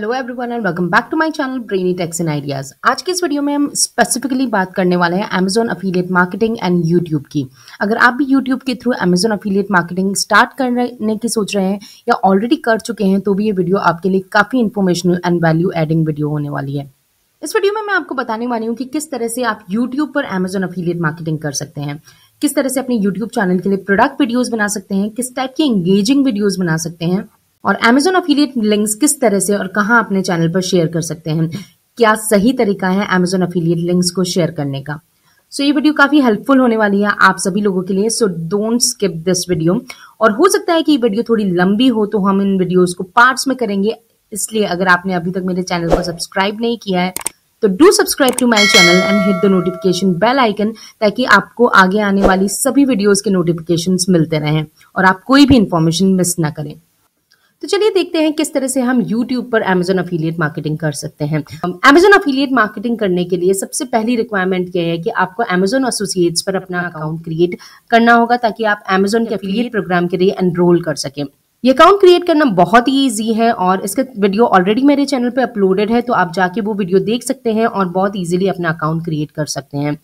Hello everyone and welcome back to my channel brainy techs and ideas आज के इस video में हम स्पेसिफिकली बात करने वाले हैं Amazon affiliate marketing and YouTube की अगर आप भी यूट्यूब के through Amazon affiliate marketing start करने की सोच रहे हैं या ऑलरेडी कर चुके हैं तो भी ये वीडियो आपके लिए काफ़ी informational and value adding video होने वाली है इस वीडियो में मैं आपको बताने वाली हूँ कि किस तरह से आप यूट्यूब पर अमेजोन अफिलियट मार्केटिंग कर सकते हैं किस तरह से अपने यूट्यूब चैनल के लिए प्रोडक्ट वीडियोज़ बना सकते हैं किस टाइप की एंगेजिंग वीडियोज़ बना सकते हैं और अमेजोन अफिलियट लिंक्स किस तरह से और कहाँ अपने चैनल पर शेयर कर सकते हैं क्या सही तरीका है अमेजोन अफिलियट लिंक्स को शेयर करने का सो so, ये वीडियो काफी हेल्पफुल होने वाली है आप सभी लोगों के लिए so don't skip this video और हो सकता है कि ये वीडियो थोड़ी लंबी हो तो हम इन वीडियोस को पार्ट्स में करेंगे इसलिए अगर आपने अभी तक मेरे चैनल को सब्सक्राइब नहीं किया है तो do subscribe to my channel and hit the notification bell icon ताकि आपको आगे आने वाली सभी वीडियोज के नोटिफिकेशन मिलते रहें और आप कोई भी इंफॉर्मेशन मिस ना करें तो चलिए देखते हैं किस तरह से हम यूट्यूब पर अमेजोन अफिलियट मार्केटिंग कर सकते हैं अमेजोन अफिलियट मार्केटिंग करने के लिए सबसे पहली रिक्वायरमेंट यह है कि आपको अमेजोन एसोसिएट्स पर अपना अकाउंट क्रिएट करना होगा ताकि आप अमेजोन के अफिलियट प्रोग्राम के लिए एनरोल कर सकें ये अकाउंट क्रिएट करना बहुत ही ईजी है और इसका वीडियो ऑलरेडी मेरे चैनल पे अपलोडेड है तो आप जाके वो वीडियो देख सकते हैं और बहुत इजीली अपना अकाउंट क्रिएट कर सकते हैं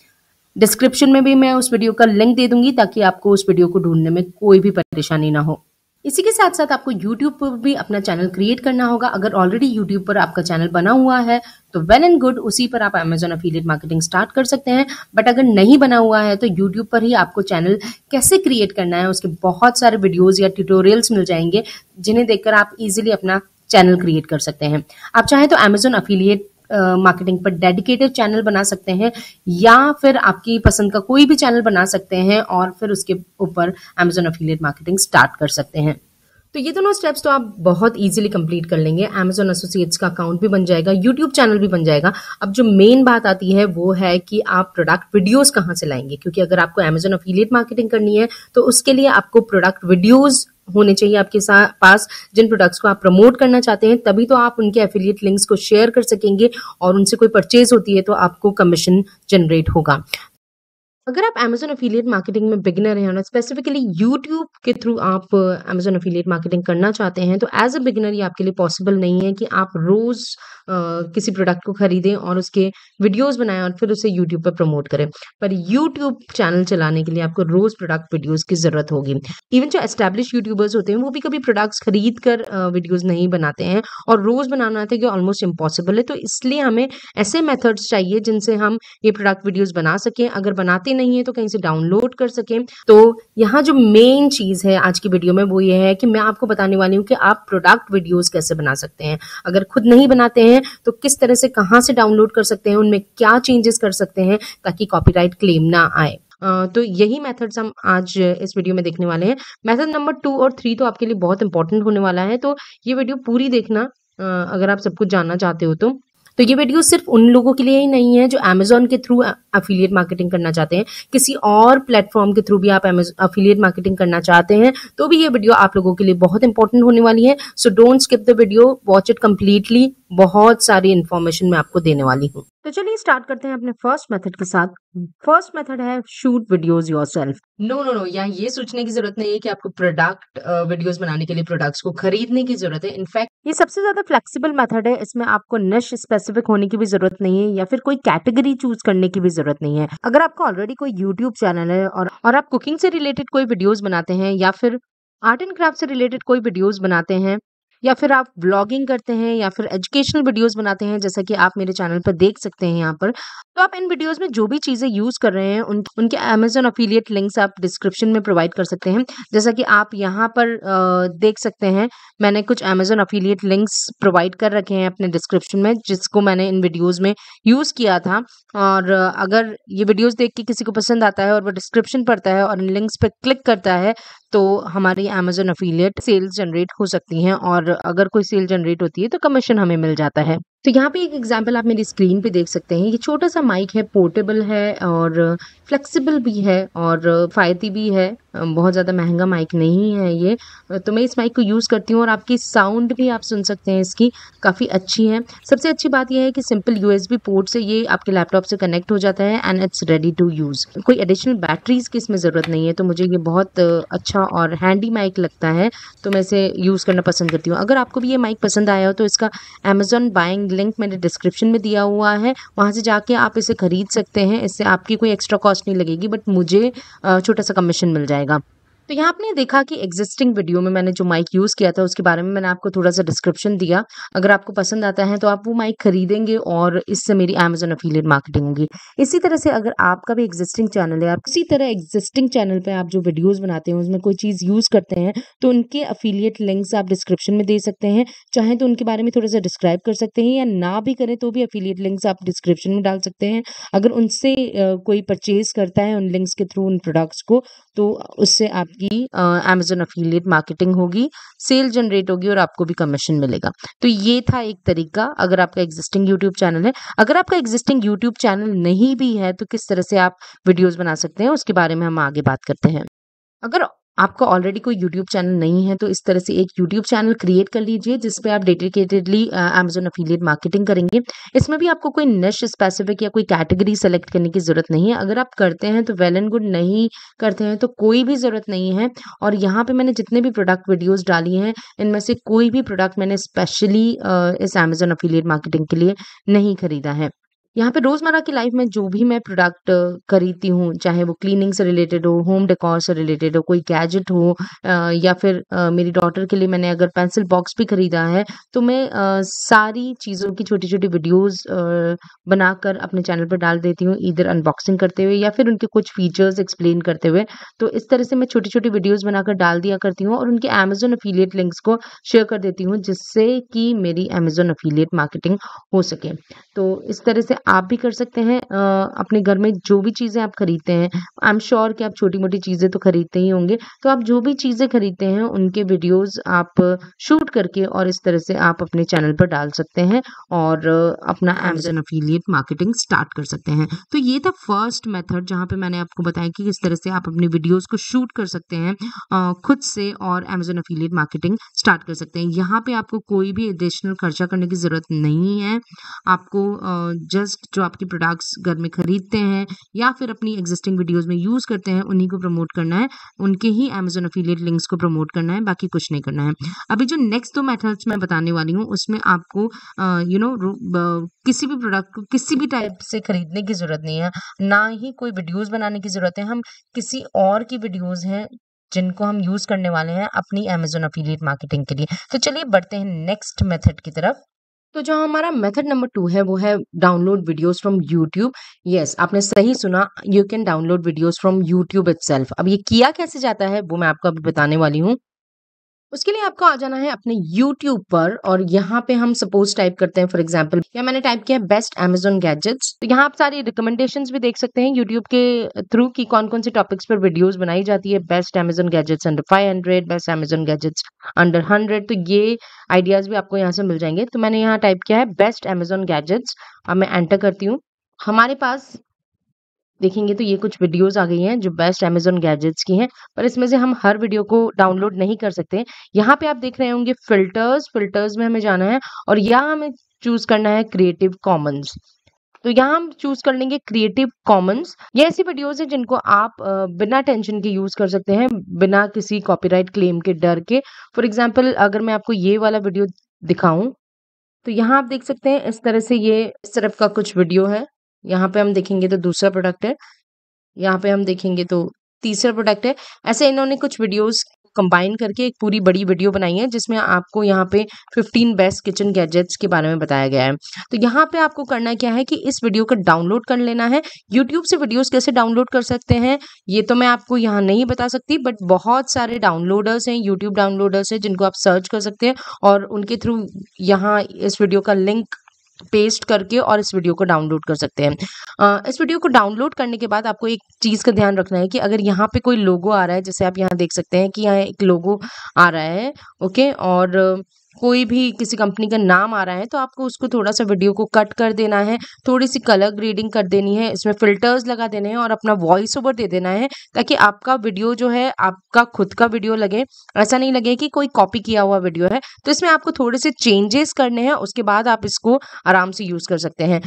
डिस्क्रिप्शन में भी मैं उस वीडियो का लिंक दे दूंगी ताकि आपको उस वीडियो को ढूंढने में कोई भी परेशानी ना हो इसी के साथ साथ आपको यूट्यूब पर भी अपना चैनल क्रिएट करना होगा अगर ऑलरेडी यूट्यूब पर आपका चैनल बना हुआ है तो वेल एंड गुड उसी पर आप अमेजोन अफिलियट मार्केटिंग स्टार्ट कर सकते हैं बट अगर नहीं बना हुआ है तो यूट्यूब पर ही आपको चैनल कैसे क्रिएट करना है उसके बहुत सारे वीडियोज या ट्यूटोरियल्स मिल जाएंगे जिन्हें देखकर आप इजिली अपना चैनल क्रिएट कर सकते हैं आप चाहें तो अमेजोन अफिलियट मार्केटिंग पर डेडिकेटेड चैनल बना सकते हैं या फिर आपकी पसंद का कोई भी चैनल बना सकते हैं और फिर उसके ऊपर अमेजोन अफिलियट मार्केटिंग स्टार्ट कर सकते हैं तो ये दोनों स्टेप्स तो आप बहुत ईजिली कंप्लीट कर लेंगे अमेजोन एसोसिएट्स का अकाउंट भी बन जाएगा यूट्यूब चैनल भी बन जाएगा अब जो मेन बात आती है वो है कि आप प्रोडक्ट वीडियोस कहाँ से लाएंगे क्योंकि अगर आपको एमेजोन अफिलियट मार्केटिंग करनी है तो उसके लिए आपको प्रोडक्ट वीडियोज होने चाहिए आपके साथ पास जिन प्रोडक्ट्स को आप प्रमोट करना चाहते हैं तभी तो आप उनके एफिलिएट लिंक्स को शेयर कर सकेंगे और उनसे कोई परचेज होती है तो आपको कमीशन जनरेट होगा अगर आप Amazon affiliate मार्केटिंग में बिगिनर हैं और स्पेसिफिकली यूट्यूब के थ्रू आप uh, Amazon affiliate मार्केटिंग करना चाहते हैं तो एज अ बिगिनर ये आपके लिए पॉसिबल नहीं है कि आप रोज आ, uh, किसी प्रोडक्ट को खरीदें और उसके वीडियोस बनाएं और फिर उसे यूट्यूब पर प्रमोट करें पर यूट्यूब चैनल चलाने के लिए आपको रोज प्रोडक्ट वीडियोज की जरूरत होगी इवन जो एस्टेब्लिश यूट्यूबर्स होते हैं वो भी कभी प्रोडक्ट्स खरीद कर वीडियोज uh, नहीं बनाते हैं और रोज बनाना थे कि ऑलमोस्ट इम्पॉसिबल है तो इसलिए हमें ऐसे मेथड्स चाहिए जिनसे हम ये प्रोडक्ट वीडियोज बना सकें अगर बनाते नहीं है तो कहीं से डाउनलोड कर सकें तो यहाँ जो मेन चीज है आज की वीडियो में वो ये है कि मैं आपको बताने वाली हूँ कि आप प्रोडक्ट वीडियोज कैसे बना सकते हैं अगर खुद नहीं बनाते हैं तो किस तरह से कहाँ से डाउनलोड कर सकते हैं उनमें क्या चेंजेस कर सकते हैं ताकि कॉपीराइट क्लेम ना आए तो यही मेथड्स हम आज इस वीडियो में देखने वाले हैं मेथड नंबर टू और थ्री तो आपके लिए बहुत इंपॉर्टेंट होने वाला है तो ये वीडियो पूरी देखना अगर आप सब कुछ जानना चाहते हो तो तो ये वीडियो सिर्फ उन लोगों के लिए ही नहीं है जो अमेजोन के थ्रू अफिलियट मार्केटिंग करना चाहते हैं किसी और प्लेटफॉर्म के थ्रू भी आप अफिलियट मार्केटिंग करना चाहते हैं तो भी ये वीडियो आप लोगों के लिए बहुत इंपॉर्टेंट होने वाली है so don't skip the video watch it completely बहुत सारी इन्फॉर्मेशन मैं आपको देने वाली हूँ तो चलिए स्टार्ट करते हैं अपने फर्स्ट मेथड के साथ फर्स्ट मेथड है shoot videos yourself no no no यहाँ ये सोचने की जरूरत नहीं है कि आपको प्रोडक्ट वीडियोस बनाने के लिए प्रोडक्ट्स को खरीदने की जरूरत है इनफैक्ट ये सबसे ज्यादा फ्लेक्सिबल मेथड है इसमें आपको नश स्पेसिफिक होने की भी जरूरत नहीं है या फिर कोई कैटेगरी चूज करने की भी जरूरत नहीं है अगर आपका ऑलरेडी कोई यूट्यूब चैनल है और, और आप कुकिंग से रिलेटेड कोई वीडियोज बनाते हैं या फिर आर्ट एंड क्राफ्ट से रिलेटेड कोई वीडियोज बनाते हैं या फिर आप ब्लॉगिंग करते हैं या फिर एजुकेशनल वीडियोस बनाते हैं जैसा कि आप मेरे चैनल पर देख सकते हैं यहाँ पर तो आप इन वीडियोस में जो भी चीज़ें यूज़ कर रहे हैं उन उनके अमेजोन अफिलियट लिंक्स आप डिस्क्रिप्शन में प्रोवाइड कर सकते हैं जैसा कि आप यहाँ पर देख सकते हैं मैंने कुछ अमेजोन अफिलियट लिंक्स प्रोवाइड कर रखे हैं अपने डिस्क्रिप्शन में जिसको मैंने इन वीडियोज़ में यूज़ किया था और अगर ये वीडियोज़ देख के किसी को पसंद आता है और वो डिस्क्रिप्शन पढ़ता है और इन लिंक्स पर क्लिक करता है तो हमारी अमेजोन अफिलियट सेल्स जनरेट हो सकती हैं और अगर कोई सेल जनरेट होती है तो कमीशन हमें मिल जाता है तो यहाँ पे एक एग्जाम्पल आप मेरी स्क्रीन पे देख सकते हैं ये छोटा सा माइक है पोर्टेबल है और फ्लेक्सिबल भी है और फ़ायदी भी है बहुत ज़्यादा महंगा माइक नहीं है ये तो मैं इस माइक को यूज़ करती हूँ और आपकी साउंड भी आप सुन सकते हैं इसकी काफ़ी अच्छी है सबसे अच्छी बात यह है कि सिंपल यू पोर्ट से ये आपके लैपटॉप से कनेक्ट हो जाता है and it's ready to use कोई एडिशनल बैटरीज़ की इसमें ज़रूरत नहीं है तो मुझे ये बहुत अच्छा और हैंडी माइक लगता है तो मैं इसे यूज़ करना पसंद करती हूँ अगर आपको भी ये माइक पसंद आया हो तो इसका अमेजोन बाइंग लिंक मैंने डिस्क्रिप्शन में दिया हुआ है वहाँ से जाके आप इसे खरीद सकते हैं इससे आपकी कोई एक्स्ट्रा कॉस्ट नहीं लगेगी बट मुझे छोटा सा कमीशन मिल जाएगा तो यहाँ आपने देखा कि एग्जिस्टिंग वीडियो में मैंने जो माइक यूज़ किया था उसके बारे में मैंने आपको थोड़ा सा डिस्क्रिप्शन दिया अगर आपको पसंद आता है तो आप वो माइक खरीदेंगे और इससे मेरी अमेजोन अफिलियट मार्केटिंग होगी इसी तरह से अगर आपका भी एग्जिस्टिंग चैनल है आप इसी तरह एग्जिस्टिंग चैनल पर आप जो वीडियोज़ बनाते हैं उसमें कोई चीज़ यूज़ करते हैं तो उनके अफिलियट लिंक्स आप डिस्क्रिप्शन में दे सकते हैं चाहे तो उनके बारे में थोड़ा सा डिस्क्राइब कर सकते हैं या ना भी करें तो भी अफिलियट लिंक्स आप डिस्क्रिप्शन में डाल सकते हैं अगर उनसे कोई परचेज करता है उन लिंक्स के थ्रू उन प्रोडक्ट्स को तो उससे आपकी अमेजोन अफिलियट मार्केटिंग होगी सेल जनरेट होगी और आपको भी कमीशन मिलेगा तो ये था एक तरीका अगर आपका एग्जिस्टिंग यूट्यूब चैनल है अगर आपका एग्जिस्टिंग यूट्यूब चैनल नहीं भी है तो किस तरह से आप वीडियोज बना सकते हैं उसके बारे में हम आगे बात करते हैं अगर आपका ऑलरेडी कोई यूट्यूब चैनल नहीं है तो इस तरह से एक यूट्यूब चैनल क्रिएट कर लीजिए जिसपे आप डेडिकेटेडली अमेजोन अफिलियट मार्केटिंग करेंगे इसमें भी आपको कोई नश स्पेसिफिक या कोई कैटेगरी सेलेक्ट करने की ज़रूरत नहीं है अगर आप करते हैं तो वेल एंड गुड नहीं करते हैं तो कोई भी ज़रूरत नहीं है और यहाँ पर मैंने जितने भी प्रोडक्ट वीडियोज़ डाली हैं इनमें से कोई भी प्रोडक्ट मैंने स्पेशली इस अमेजोन अफिलियट मार्केटिंग के लिए नहीं खरीदा है यहाँ पे रोज़मर्रा की लाइफ में जो भी मैं प्रोडक्ट खरीदती हूँ चाहे वो क्लीनिंग से रिलेटेड हो होम डेकोर से रिलेटेड हो कोई गैजेट हो या फिर मेरी डॉटर के लिए मैंने अगर पेंसिल बॉक्स भी खरीदा है तो मैं सारी चीज़ों की छोटी छोटी वीडियोस बनाकर अपने चैनल पर डाल देती हूँ इधर अनबॉक्सिंग करते हुए या फिर उनके कुछ फीचर्स एक्सप्लेन करते हुए तो इस तरह से मैं छोटी छोटी वीडियोज़ बनाकर डाल दिया करती हूँ और उनके अमेजोन अफिलियट लिंक्स को शेयर कर देती हूँ जिससे कि मेरी अमेजोन अफिलियट मार्केटिंग हो सके तो इस तरह से आप भी कर सकते हैं अपने घर में जो भी चीज़ें आप खरीदते हैं आई एम श्योर कि आप छोटी मोटी चीज़ें तो खरीदते ही होंगे तो आप जो भी चीज़ें खरीदते हैं उनके वीडियोस आप शूट करके और इस तरह से आप अपने चैनल पर डाल सकते हैं और अपना अमेजन अफिलियट मार्केटिंग स्टार्ट कर सकते हैं तो ये था फर्स्ट मेथड जहाँ पर मैंने आपको बताया कि किस तरह से आप अपने वीडियोज़ को शूट कर सकते हैं खुद से और अमेजन अफिलियट मार्केटिंग स्टार्ट कर सकते हैं यहाँ पर आपको कोई भी एडिशनल खर्चा करने की ज़रूरत नहीं है आपको जस्ट जो आपके प्रोडक्ट्स घर में खरीदते हैं या फिर अपनी एग्जिस्टिंग वीडियोज़ में यूज़ करते हैं उन्हीं को प्रमोट करना है उनके ही अमेजोन अफिलियट लिंक्स को प्रमोट करना है बाकी कुछ नहीं करना है अभी जो नेक्स्ट दो मैथड्स मैं बताने वाली हूँ उसमें आपको यू नो किसी भी प्रोडक्ट को किसी भी टाइप से खरीदने की ज़रूरत नहीं है ना ही कोई वीडियोज़ बनाने की ज़रूरत है हम किसी और की वीडियोज़ हैं जिनको हम यूज़ करने वाले हैं अपनी अमेजोन अफिलियट मार्केटिंग के लिए तो चलिए बढ़ते हैं नेक्स्ट मेथड की तरफ तो जो हमारा मेथड नंबर टू है वो है download videos from YouTube yes आपने सही सुना you can download videos from YouTube it अब ये किया कैसे जाता है वो मैं आपको अभी बताने वाली हूँ उसके लिए आपको आ जाना है अपने YouTube पर और यहाँ पे हम सपोज टाइप करते हैं फॉर एग्जाम्पल या मैंने टाइप किया है बेस्ट एमेजोन गैजेट्स तो यहाँ आप सारी रिकमेंडेशन भी देख सकते हैं YouTube के थ्रू कि कौन कौन से टॉपिक्स पर वीडियोस बनाई जाती है best Amazon gadgets under 500 best Amazon gadgets under 100 तो ये आइडियाज भी आपको यहाँ से मिल जाएंगे तो मैंने यहाँ टाइप किया है बेस्ट एमेजोन गैजेट्स अब मैं एंटर करती हूँ हमारे पास देखेंगे तो ये कुछ वीडियोस आ गई हैं जो बेस्ट अमेजोन गैजेट्स की हैं पर इसमें से हम हर वीडियो को डाउनलोड नहीं कर सकते यहाँ पे आप देख रहे होंगे फिल्टर्स फिल्टर्स में हमें जाना है और यहाँ हमें चूज करना है क्रिएटिव कॉमन्स तो यहाँ हम चूज कर लेंगे क्रिएटिव कॉमन्स ये ऐसी वीडियोज है जिनको आप बिना टेंशन के यूज कर सकते हैं बिना किसी कॉपीराइट क्लेम के डर के फॉर एग्जाम्पल अगर मैं आपको ये वाला वीडियो दिखाऊं तो यहाँ आप देख सकते हैं इस तरह से ये इस तरफ का कुछ वीडियो है यहाँ पे हम देखेंगे तो दूसरा प्रोडक्ट है यहाँ पे हम देखेंगे तो तीसरा प्रोडक्ट है ऐसे इन्होंने कुछ वीडियोस कंबाइन करके एक पूरी बड़ी वीडियो बनाई है जिसमें आपको यहाँ पे 15 बेस्ट किचन गैजेट्स के बारे में बताया गया है तो यहाँ पे आपको करना क्या है कि इस वीडियो का डाउनलोड कर लेना है यूट्यूब से वीडियोस कैसे डाउनलोड कर सकते हैं ये तो मैं आपको यहाँ नहीं बता सकती बट बहुत सारे डाउनलोडर्स हैं यूट्यूब डाउनलोडर्स हैं जिनको आप सर्च कर सकते हैं और उनके थ्रू यहाँ इस वीडियो का लिंक पेस्ट करके और इस वीडियो को डाउनलोड कर सकते हैं आ, इस वीडियो को डाउनलोड करने के बाद आपको एक चीज़ का ध्यान रखना है कि अगर यहाँ पे कोई लोगो आ रहा है जैसे आप यहाँ देख सकते हैं कि यहाँ एक लोगो आ रहा है ओके और कोई भी किसी कंपनी का नाम आ रहा है तो आपको उसको थोड़ा सा वीडियो को कट कर देना है थोड़ी सी कलर ग्रेडिंग कर देनी है इसमें फिल्टर्स लगा देने हैं और अपना वॉइस ओवर दे देना है ताकि आपका वीडियो जो है आपका खुद का वीडियो लगे ऐसा नहीं लगे कि कोई कॉपी किया हुआ वीडियो है तो इसमें आपको थोड़े से चेंजेस करने हैं उसके बाद आप इसको आराम से यूज़ कर सकते हैं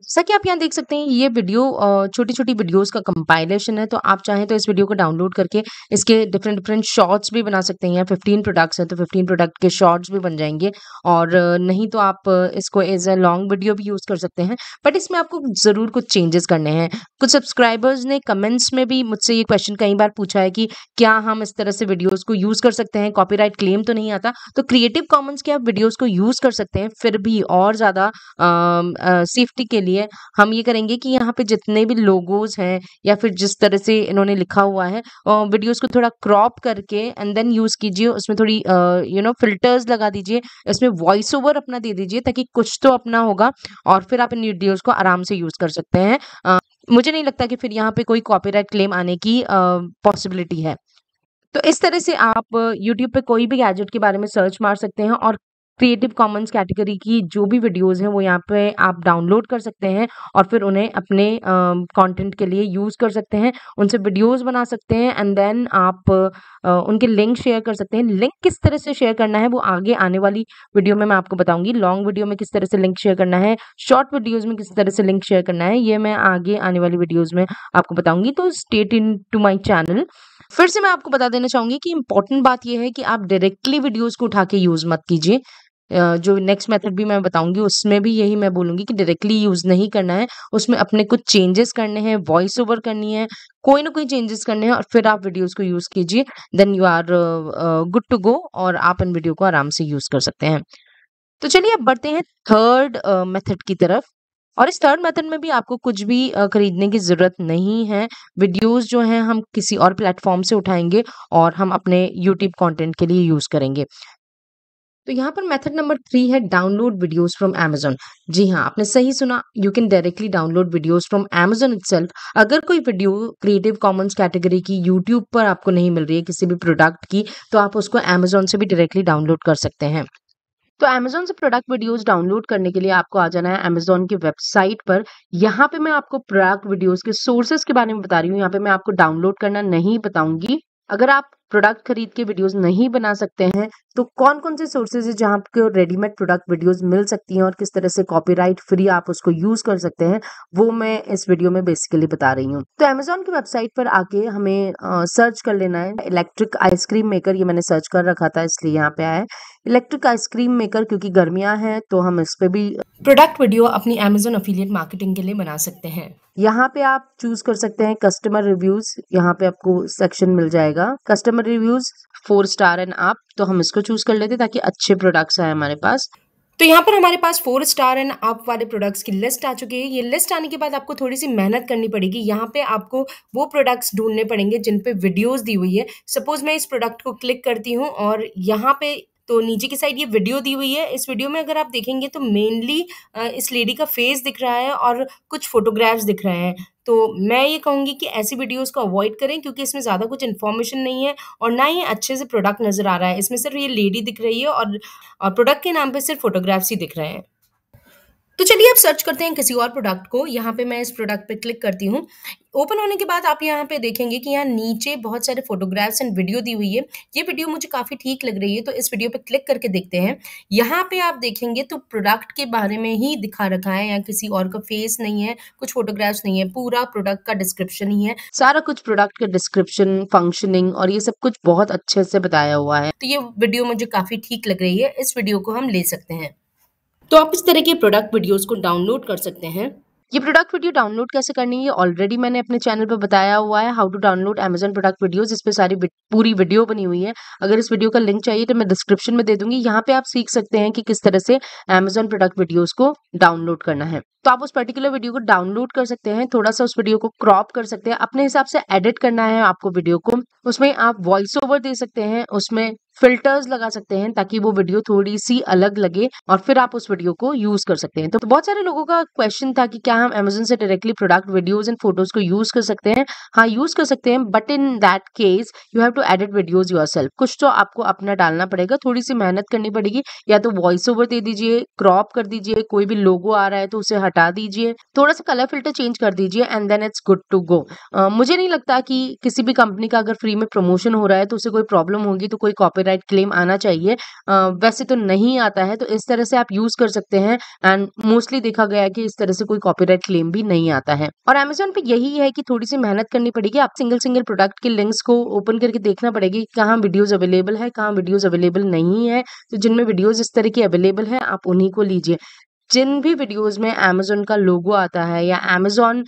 जैसा कि आप यहाँ देख सकते हैं ये वीडियो छोटी छोटी वीडियोस का कंपाइलेशन है तो आप चाहें तो इस वीडियो को डाउनलोड करके इसके डिफरेंट डिफरेंट शॉर्ट्स भी बना सकते हैं फिफ्टीन प्रोडक्ट्स हैं तो फिफ्टीन प्रोडक्ट के शॉर्ट्स भी बन जाएंगे और नहीं तो आप इसको एज ए लॉन्ग वीडियो भी यूज़ कर सकते हैं बट इसमें आपको ज़रूर कुछ चेंजेस करने हैं कुछ सब्सक्राइबर्स ने कमेंट्स में भी मुझसे ये क्वेश्चन कई बार पूछा है कि क्या हम इस तरह से वीडियोज़ को यूज़ कर सकते हैं कॉपी क्लेम तो नहीं आता तो क्रिएटिव कॉमन्स के आप वीडियोज़ को यूज़ कर सकते हैं फिर भी और ज़्यादा सेफ्टी के लिए हम ये करेंगे कि यहाँ पे जितने भी लोगोज हैं या फिर जिस तरह से इन्होंने लिखा हुआ है वीडियोस को थोड़ा क्रॉप करके एंड देन यूज़ कीजिए उसमें थोड़ी यू नो फिल्टर्स लगा दीजिए इसमें वॉइस ओवर अपना दे दीजिए ताकि कुछ तो अपना होगा और फिर आप इन वीडियोज़ को आराम से यूज़ कर सकते हैं uh, मुझे नहीं लगता कि फिर यहाँ पे कोई कॉपीराइट क्लेम आने की पॉसिबिलिटी है तो इस तरह से आप YouTube पे कोई भी गैजेट के बारे में सर्च मार सकते हैं और क्रिएटिव कॉमन्स कैटेगरी की जो भी वीडियोज हैं वो यहाँ पे आप डाउनलोड कर सकते हैं और फिर उन्हें अपने कंटेंट के लिए यूज़ कर सकते हैं उनसे वीडियोस बना सकते हैं एंड देन आप उनके लिंक शेयर कर सकते हैं लिंक किस तरह से शेयर करना है वो आगे आने वाली वीडियो में मैं आपको बताऊंगी लॉन्ग वीडियो में किस तरह से लिंक शेयर करना है शॉर्ट वीडियोज़ में किस तरह से लिंक शेयर करना है ये मैं आगे आने वाली वीडियोज़ में आपको बताऊंगी तो स्टेट इन टू माई चैनल फिर से मैं आपको बता देना चाहूंगी कि इंपॉर्टेंट बात यह है कि आप डायरेक्टली वीडियोस को उठा के यूज मत कीजिए जो नेक्स्ट मेथड भी मैं बताऊंगी उसमें भी यही मैं बोलूंगी कि डायरेक्टली यूज़ नहीं करना है, उसमें अपने कुछ चेंजेस करने हैं, वॉइस ओवर करनी है, कोई ना कोई चेंजेस करने हैं और फिर आप वीडियोस को यूज़ कीजिए, then you are good to go और आप इन वीडियो को आराम से यूज़ कर सकते हैं। तो चलिए अब बढ़ते हैं थर्ड मेथड मेथड की तरफ और इस थर्ड मेथड में भी आपको कुछ भी खरीदने की ज़रूरत नहीं है, वीडियोज़ जो हैं हम किसी और प्लेटफ़ॉर्म से उठाएंगे और हम अपने यूट्यूब कॉन्टेंट के लिए यूज़ करेंगे। तो यहाँ पर मेथड नंबर थ्री है डाउनलोड वीडियोस फ्रॉम एमेजोन जी हाँ आपने सही सुना you can directly download videos from Amazon it अगर कोई वीडियो क्रिएटिव कॉमन्स कैटेगरी की यूट्यूब पर आपको नहीं मिल रही है किसी भी प्रोडक्ट की तो आप उसको अमेजोन से भी डायरेक्टली डाउनलोड कर सकते हैं तो अमेजोन से प्रोडक्ट वीडियोस डाउनलोड करने के लिए आपको आ जाना है अमेजोन की वेबसाइट पर यहाँ पे मैं आपको प्रोडक्ट वीडियोस के सोर्सेज के बारे में बता रही हूँ यहाँ पे मैं आपको डाउनलोड करना नहीं बताऊंगी अगर आप प्रोडक्ट खरीद के वीडियोस नहीं बना सकते हैं तो कौन कौन से सोर्सेज है जहाँ आपको रेडीमेड प्रोडक्ट वीडियोस मिल सकती हैं और किस तरह से कॉपीराइट फ्री आप उसको यूज कर सकते हैं वो मैं इस वीडियो में बेसिकली बता रही हूँ तो अमेजोन की वेबसाइट पर आके हमें आ, सर्च कर लेना है इलेक्ट्रिक आइसक्रीम मेकर ये मैंने सर्च कर रखा था इसलिए यहाँ पे आया है इलेक्ट्रिक आइसक्रीम मेकर क्योंकि गर्मियां हैं तो हम इस पे भी प्रोडक्ट वीडियो अपनी अमेजोन अफिलियट मार्केटिंग के लिए बना सकते हैं यहाँ पे आप चूज कर सकते हैं कस्टमर रिव्यूज यहाँ पे आपको सेक्शन मिल जाएगा customer over reviews four star and आप तो हम इसको चूज कर लेते ताकि अच्छे प्रोडक्ट्स आए हमारे पास तो यहाँ पर हमारे पास फोर स्टार एंड अप वाले प्रोडक्ट्स की लिस्ट आ चुकी है ये लिस्ट आने के बाद आपको थोड़ी सी मेहनत करनी पड़ेगी यहाँ पे आपको वो प्रोडक्ट्स ढूंढने पड़ेंगे जिन पे वीडियोस दी हुई है सपोज मैं इस प्रोडक्ट को क्लिक करती हूँ और यहाँ पे तो नीचे की साइड ये वीडियो दी हुई है इस वीडियो में अगर आप देखेंगे तो मेनली इस लेडी का फेस दिख रहा है और कुछ फोटोग्राफ्स दिख रहे हैं तो मैं ये कहूँगी कि ऐसी वीडियोस को अवॉइड करें क्योंकि इसमें ज़्यादा कुछ इन्फॉर्मेशन नहीं है और ना ही अच्छे से प्रोडक्ट नज़र आ रहा है इसमें सिर्फ ये लेडी दिख रही है और, और प्रोडक्ट के नाम पर सिर्फ फोटोग्राफ्स ही दिख रहे हैं तो चलिए अब सर्च करते हैं किसी और प्रोडक्ट को यहाँ पे मैं इस प्रोडक्ट पे क्लिक करती हूँ ओपन होने के बाद आप यहाँ पे देखेंगे कि यहाँ नीचे बहुत सारे फोटोग्राफ्स एंड वीडियो दी हुई है ये वीडियो मुझे काफ़ी ठीक लग रही है तो इस वीडियो पे क्लिक करके देखते हैं यहाँ पे आप देखेंगे तो प्रोडक्ट के बारे में ही दिखा रखा है यहाँ किसी और का फेस नहीं है कुछ फोटोग्राफ्स नहीं है पूरा प्रोडक्ट का डिस्क्रिप्शन ही है सारा कुछ प्रोडक्ट का डिस्क्रिप्शन फंक्शनिंग और ये सब कुछ बहुत अच्छे से बताया हुआ है तो ये वीडियो मुझे काफ़ी ठीक लग रही है इस वीडियो को हम ले सकते हैं तो आप इस तरह के प्रोडक्ट वीडियोस को डाउनलोड कर सकते हैं ये प्रोडक्ट वीडियो डाउनलोड कैसे करनी है ऑलरेडी मैंने अपने चैनल पर बताया हुआ है how to download Amazon product video इस पर सारी पूरी वीडियो बनी हुई है अगर इस वीडियो का लिंक चाहिए तो मैं डिस्क्रिप्शन में दे दूंगी यहाँ पे आप सीख सकते हैं कि किस तरह से अमेजन प्रोडक्ट वीडियोज को डाउनलोड करना है तो आप उस पर्टिकुलर वीडियो को डाउनलोड कर सकते हैं थोड़ा सा उस वीडियो को क्रॉप कर सकते हैं अपने हिसाब से एडिट करना है आपको वीडियो को उसमें आप वॉइस ओवर दे सकते हैं उसमें फिल्टर्स लगा सकते हैं ताकि वो वीडियो थोड़ी सी अलग लगे और फिर आप उस वीडियो को यूज कर सकते हैं तो बहुत सारे लोगों का क्वेश्चन था कि क्या हम अमेजोन से directly product videos and photos को यूज कर सकते हैं हाँ यूज कर सकते हैं but in that case you have to edit videos your कुछ तो आपको अपना डालना पड़ेगा थोड़ी सी मेहनत करनी पड़ेगी या तो वॉइस ओवर दे दीजिए क्रॉप कर दीजिए कोई भी लोगो आ रहा है तो उसे हटा दीजिए थोड़ा सा कलर फिल्टर चेंज कर दीजिए and then it's good to go मुझे नहीं लगता कि किसी भी कंपनी का अगर फ्री में प्रमोशन हो रहा है तो उसे कोई प्रॉब्लम होगी तो कोई कॉपी कॉपीराइट क्लेम आना चाहिए वैसे तो नहीं आता है तो इस तरह से आप यूज कर सकते हैं एंड मोस्टली देखा गया है कि इस तरह से कोई कॉपीराइट क्लेम भी नहीं आता है और अमेजोन पे यही है कि थोड़ी सी मेहनत करनी पड़ेगी आप सिंगल सिंगल प्रोडक्ट के लिंक्स को ओपन करके देखना पड़ेगा कहाँ वीडियोज अवेलेबल है कहाँ वीडियोज अवेलेबल नहीं है तो जिनमें वीडियोज इस तरह की अवेलेबल है आप उन्हीं को लीजिए जिन भी वीडियोस में अमेजोन का लोगो आता है या अमेजोन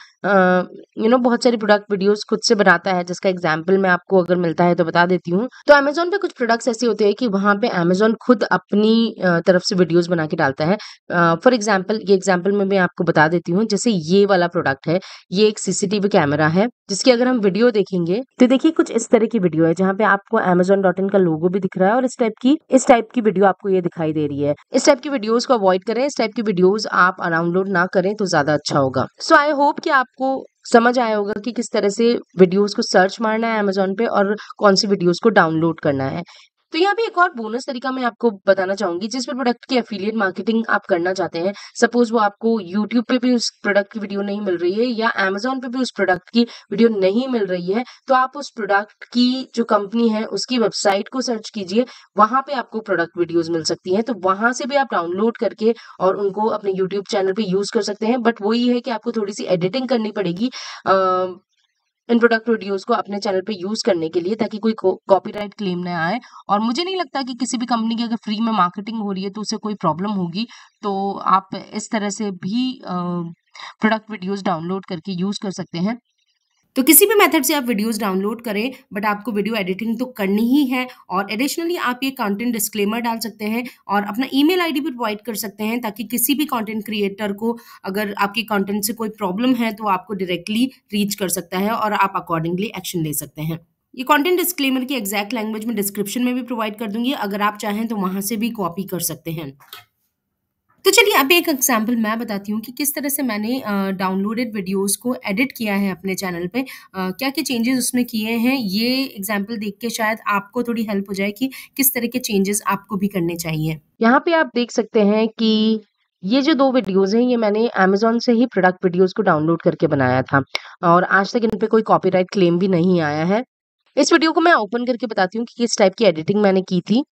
यू नो बहुत सारी प्रोडक्ट वीडियोस खुद से बनाता है जिसका एग्जाम्पल मैं आपको अगर मिलता है तो बता देती हूँ तो अमेजोन पे कुछ प्रोडक्ट्स ऐसे होते हैं कि वहाँ पे अमेजोन खुद अपनी तरफ से वीडियोज बना के डालता है फॉर एग्जाम्पल ये एग्जाम्पल में मैं आपको बता देती हूँ जैसे ये वाला प्रोडक्ट है ये एक सीसीटीवी कैमरा है जिसकी अगर हम वीडियो देखेंगे तो देखिए कुछ इस तरह की वीडियो है जहाँ पे आपको अमेजोन डॉट इन का लोगो भी दिख रहा है और इस टाइप की इस टाइप की वीडियो आपको ये दिखाई दे रही है इस टाइप की वीडियोज को अवॉइड करें इस टाइप की वीडियोस आप डाउनलोड ना करें तो ज़्यादा अच्छा होगा सो आई होप कि आपको समझ आया होगा कि किस तरह से वीडियोस को सर्च मारना है अमेजोन पे और कौन सी वीडियोस को डाउनलोड करना है तो यहाँ भी एक और बोनस तरीका मैं आपको बताना चाहूंगी जिस भी प्रोडक्ट की एफिलियट मार्केटिंग आप करना चाहते हैं सपोज वो आपको यूट्यूब पे भी उस प्रोडक्ट की वीडियो नहीं मिल रही है या एमेजोन पे भी उस प्रोडक्ट की वीडियो नहीं मिल रही है तो आप उस प्रोडक्ट की जो कंपनी है उसकी वेबसाइट को सर्च कीजिए वहां पे आपको प्रोडक्ट वीडियोज़ मिल सकती है तो वहां से भी आप डाउनलोड करके और उनको अपने यूट्यूब चैनल पे यूज कर सकते हैं बट वो ये है कि आपको थोड़ी सी एडिटिंग करनी पड़ेगी इन प्रोडक्ट वीडियोस को अपने चैनल पे यूज करने के लिए ताकि कोई कॉपीराइट क्लेम ना आए और मुझे नहीं लगता कि किसी भी कंपनी की अगर फ्री में मार्केटिंग हो रही है तो उसे कोई प्रॉब्लम होगी तो आप इस तरह से भी प्रोडक्ट वीडियोस डाउनलोड करके यूज कर सकते हैं तो किसी भी मेथड से आप वीडियोस डाउनलोड करें बट आपको वीडियो एडिटिंग तो करनी ही है और एडिशनली आप ये कंटेंट डिस्क्लेमर डाल सकते हैं और अपना ईमेल आईडी भी प्रोवाइड कर सकते हैं ताकि किसी भी कंटेंट क्रिएटर को अगर आपके कंटेंट से कोई प्रॉब्लम है तो आपको डायरेक्टली रीच कर सकता है और आप अकॉर्डिंगली एक्शन ले सकते हैं ये कंटेंट डिस्क्लेमर की एग्जैक्ट लैंग्वेज में डिस्क्रिप्शन में भी प्रोवाइड कर दूंगी अगर आप चाहें तो वहां से भी कॉपी कर सकते हैं तो चलिए अब एक एग्जाम्पल मैं बताती हूँ कि किस तरह से मैंने डाउनलोडेड वीडियोस को एडिट किया है अपने चैनल पे क्या क्या चेंजेस उसमें किए हैं ये एग्जाम्पल देख के शायद आपको थोड़ी हेल्प हो जाए कि किस तरह के चेंजेस आपको भी करने चाहिए यहाँ पे आप देख सकते हैं कि ये जो दो वीडियोस हैं ये मैंने अमेजोन से ही प्रोडक्ट वीडियोस को डाउनलोड करके बनाया था और आज तक इन पे कोई कॉपीराइट क्लेम भी नहीं आया है इस वीडियो को मैं ओपन करके बताती हूँ कि किस टाइप की एडिटिंग मैंने की थी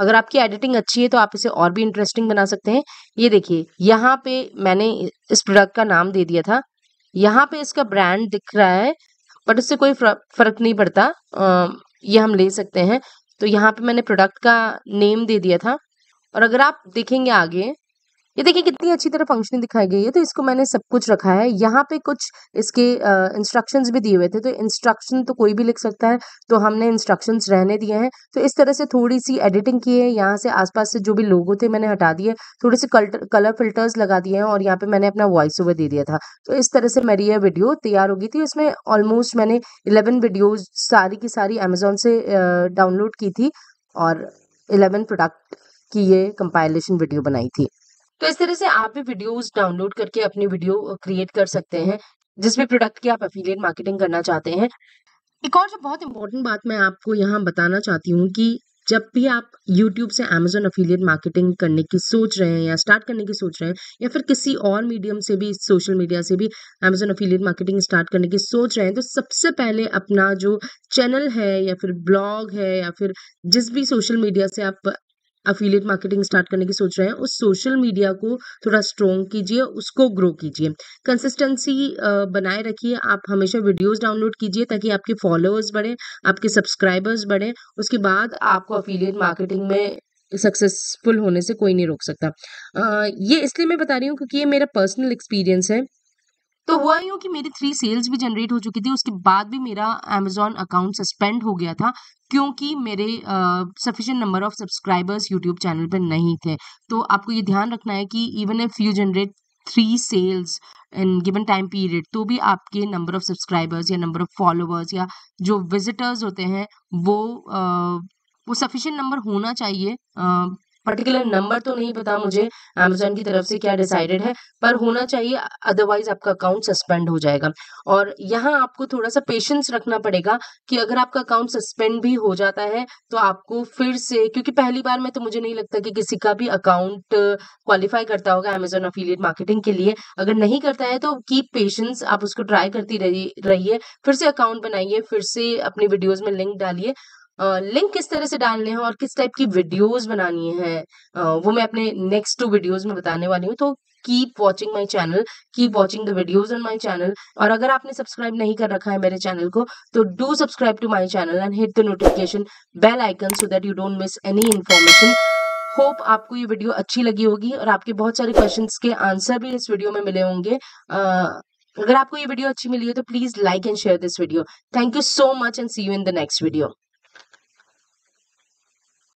अगर आपकी एडिटिंग अच्छी है तो आप इसे और भी इंटरेस्टिंग बना सकते हैं ये देखिए यहाँ पे मैंने इस प्रोडक्ट का नाम दे दिया था यहाँ पे इसका ब्रांड दिख रहा है बट इससे कोई फर्क नहीं पड़ता ये हम ले सकते हैं तो यहाँ पे मैंने प्रोडक्ट का नेम दे दिया था और अगर आप देखेंगे आगे ये देखिए कितनी अच्छी तरह फंक्शनिंग दिखाई गई है तो इसको मैंने सब कुछ रखा है यहाँ पे कुछ इसके इंस्ट्रक्शन uh, भी दिए हुए थे तो इंस्ट्रक्शन तो कोई भी लिख सकता है तो हमने इंस्ट्रक्शन रहने दिए हैं तो इस तरह से थोड़ी सी एडिटिंग की है यहाँ से आसपास से जो भी लोगो थे मैंने हटा दिए थोड़े से कलर फिल्टर्स लगा दिए हैं और यहाँ पे मैंने अपना वॉइस ओवर दे दिया था तो इस तरह से मेरी यह वीडियो तैयार होगी थी उसमें ऑलमोस्ट मैंने इलेवन वीडियोज सारी की सारी अमेजोन से डाउनलोड की थी और इलेवन प्रोडक्ट की ये कंपाइलेशन वीडियो बनाई थी तो इस तरह से आप भी वीडियोस डाउनलोड करके अपनी वीडियो क्रिएट कर सकते हैं जिस भी प्रोडक्ट की आप एफिलियट मार्केटिंग करना चाहते हैं एक और जो बहुत इंपॉर्टेंट बात मैं आपको यहाँ बताना चाहती हूँ कि जब भी आप YouTube से Amazon अफिलियट मार्केटिंग करने की सोच रहे हैं या स्टार्ट करने की सोच रहे हैं या फिर किसी और मीडियम से भी सोशल मीडिया से भी Amazon अफिलियट मार्केटिंग स्टार्ट करने की सोच रहे हैं तो सबसे पहले अपना जो चैनल है या फिर ब्लॉग है या फिर जिस भी सोशल मीडिया से आप अफिलियट मार्केटिंग स्टार्ट करने की सोच रहे हैं उस सोशल मीडिया को थोड़ा स्ट्रोंग कीजिए उसको ग्रो कीजिए कंसिस्टेंसी बनाए रखिए आप हमेशा वीडियोज डाउनलोड कीजिए ताकि आपके फॉलोअर्स बढ़े आपके सब्सक्राइबर्स बढ़े उसके बाद आपको अफिलियट मार्केटिंग में सक्सेसफुल होने से कोई नहीं रोक सकता आ, ये इसलिए मैं बता रही हूँ क्योंकि ये मेरा पर्सनल एक्सपीरियंस है तो हुआ यूँ कि मेरी थ्री सेल्स भी जनरेट हो चुकी थी उसके बाद भी मेरा अमेजोन अकाउंट सस्पेंड हो गया था क्योंकि मेरे sufficient number of subscribers YouTube channel पर नहीं थे तो आपको ये ध्यान रखना है कि even if you generate three sales in given time period तो भी आपके नंबर ऑफ सब्सक्राइबर्स या नंबर ऑफ फॉलोअर्स या जो विजिटर्स होते हैं वो आ, वो सफिशेंट नंबर होना चाहिए पर्टिकुलर नंबर तो नहीं पता मुझे अमेजोन की तरफ से क्या डिसाइडेड है पर होना चाहिए अदरवाइज आपका अकाउंट सस्पेंड हो जाएगा और यहाँ आपको थोड़ा सा पेशेंस रखना पड़ेगा कि अगर आपका अकाउंट सस्पेंड भी हो जाता है तो आपको फिर से क्योंकि पहली बार में तो मुझे नहीं लगता कि किसी का भी अकाउंट क्वालिफाई करता होगा अमेजोन अफिलियट मार्केटिंग के लिए अगर नहीं करता है तो कीप पेशेंस आप उसको ट्राई करती रहिए फिर से अकाउंट बनाइए फिर से अपनी वीडियोज में लिंक डालिए लिंक किस तरह से डालने हैं और किस टाइप की वीडियोस बनानी है वो मैं अपने नेक्स्ट टू वीडियोस में बताने वाली हूँ तो keep watching my channel keep watching the videos on my channel और अगर आपने सब्सक्राइब नहीं कर रखा है मेरे चैनल को तो do subscribe to my channel and hit the notification bell icon so that you don't miss any information hope आपको ये वीडियो अच्छी लगी होगी और आपके बहुत सारे क्वेश्चन के आंसर भी इस वीडियो में मिले होंगे अगर आपको ये वीडियो अच्छी मिली है तो please like and share this video thank you so much and see you in the next video